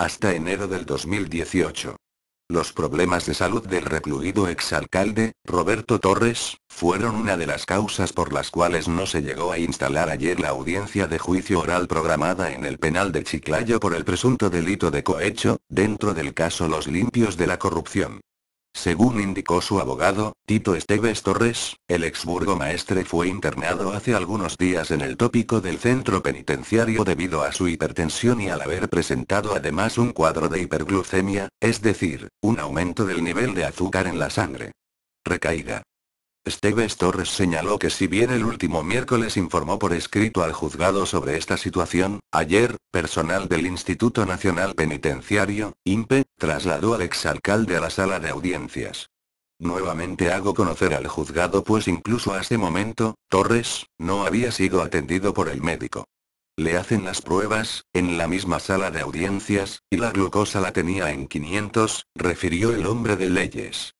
hasta enero del 2018. Los problemas de salud del recluido exalcalde, Roberto Torres, fueron una de las causas por las cuales no se llegó a instalar ayer la audiencia de juicio oral programada en el penal de Chiclayo por el presunto delito de cohecho, dentro del caso Los Limpios de la Corrupción. Según indicó su abogado, Tito Esteves Torres, el exburgo maestre fue internado hace algunos días en el tópico del centro penitenciario debido a su hipertensión y al haber presentado además un cuadro de hiperglucemia, es decir, un aumento del nivel de azúcar en la sangre. Recaída. Esteves Torres señaló que si bien el último miércoles informó por escrito al juzgado sobre esta situación, ayer, personal del Instituto Nacional Penitenciario, INPE, Trasladó al exalcalde a la sala de audiencias. Nuevamente hago conocer al juzgado pues incluso a ese momento, Torres, no había sido atendido por el médico. Le hacen las pruebas, en la misma sala de audiencias, y la glucosa la tenía en 500, refirió el hombre de leyes.